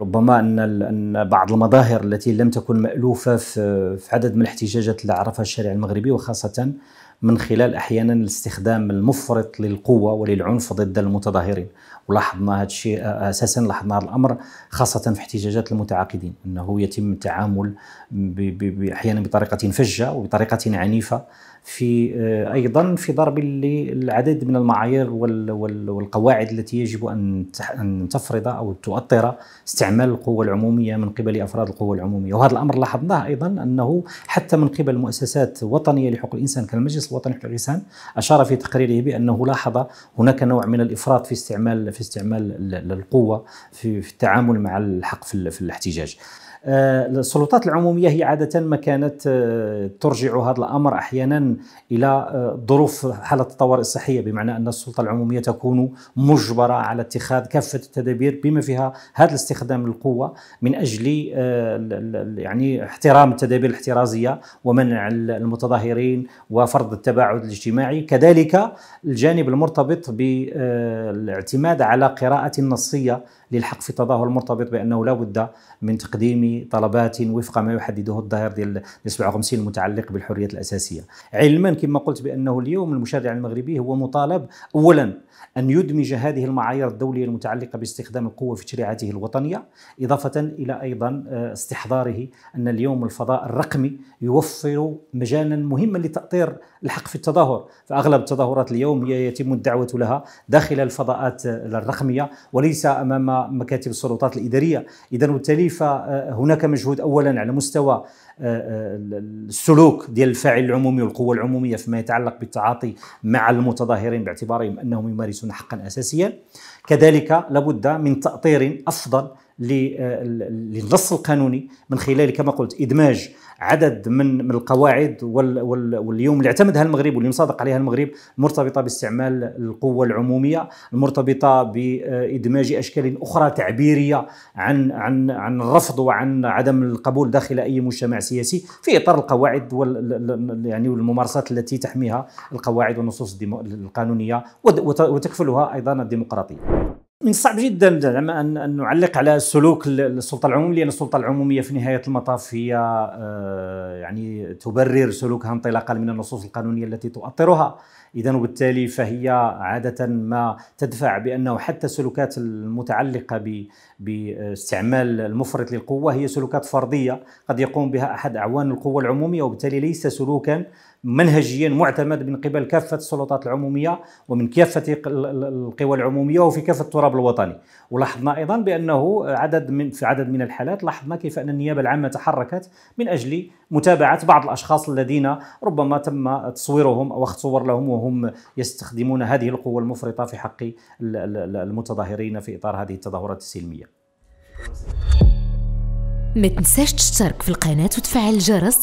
ربما ان ان بعض المظاهر التي لم تكن مالوفه في عدد من الاحتجاجات اللي عرفها الشارع المغربي وخاصه من خلال احيانا الاستخدام المفرط للقوه وللعنف ضد المتظاهرين ولاحظنا هذا الشيء آه، اساسا لاحظنا هذا الامر خاصه في احتجاجات المتعاقدين انه يتم التعامل احيانا بطريقه فجه وبطريقه عنيفه في آه، ايضا في ضرب العدد من المعايير والقواعد التي يجب ان تفرض او تؤطر استعمال القوه العموميه من قبل افراد القوه العموميه وهذا الامر لاحظناه ايضا انه حتى من قبل مؤسسات وطنيه لحقوق الانسان كالمجلس الوطني للغسان اشار في تقريره بانه لاحظ هناك نوع من الافراط في استعمال في استعمال القوه في التعامل مع الحق في الاحتجاج آه، السلطات العمومية هي عادة ما كانت آه، ترجع هذا الأمر أحيانا إلى آه، ظروف حالة الطوارئ الصحية بمعنى أن السلطة العمومية تكون مجبرة على اتخاذ كافة التدابير بما فيها هذا الاستخدام القوة من أجل يعني احترام التدابير الاحترازية ومنع المتظاهرين وفرض التباعد الاجتماعي كذلك الجانب المرتبط بالاعتماد على قراءة نصية للحق في التظاهر المرتبط بانه لا بد من تقديم طلبات وفق ما يحدده الظاهر ديال 57 المتعلق بالحريات الاساسيه علما كما قلت بانه اليوم المشرع المغربي هو مطالب اولا ان يدمج هذه المعايير الدوليه المتعلقه باستخدام القوه في تشريعاته الوطنيه اضافه الى ايضا آه، استحضاره ان اليوم الفضاء الرقمي يوفر مجالا مهما لتاطير الحق في التظاهر فاغلب التظاهرات اليوم يتم الدعوه لها داخل الفضاءات الرقميه وليس امام مكاتب السلطات الاداريه اذا وبالتالي فهناك مجهود اولا على مستوى آه، آه، السلوك ديال الفاعل العمومي والقوه العموميه فيما يتعلق بالتعاطي مع المتظاهرين باعتبارهم انهم يمارسون حقا اساسيا كذلك لابد من تاطير افضل آه، للنص القانوني من خلال كما قلت ادماج عدد من من القواعد واليوم اللي اعتمدها المغرب واللي مصادق عليها المغرب المرتبطه باستعمال القوه العموميه المرتبطه بادماج اشكال اخرى تعبيريه عن عن عن الرفض وعن عدم القبول داخل اي مجتمع سياسي في اطار القواعد وال يعني والممارسات التي تحميها القواعد والنصوص القانونيه وتكفلها ايضا الديمقراطيه من الصعب جدا زعما ان نعلق على سلوك السلطه العموميه لان السلطه العموميه في نهايه المطاف هي آه، يعني تبرر سلوكها انطلاقا من النصوص القانونيه التي تؤطرها اذا وبالتالي فهي عاده ما تدفع بانه حتى السلوكات المتعلقه باستعمال المفرط للقوه هي سلوكات فرديه قد يقوم بها احد اعوان القوه العموميه وبالتالي ليس سلوكا منهجيا معتمد من قبل كافه السلطات العموميه ومن كافه القوى العموميه وفي كافه التراب الوطني ولاحظنا ايضا بانه عدد من في عدد من الحالات لاحظنا كيف ان النيابه العامه تحركت من اجل متابعه بعض الاشخاص الذين ربما تم تصويرهم او اخذ صور لهم وهم يستخدمون هذه القوه المفرطه في حق المتظاهرين في اطار هذه التظاهرات السلميه ما تنساش تشترك في القناه وتفعل الجرس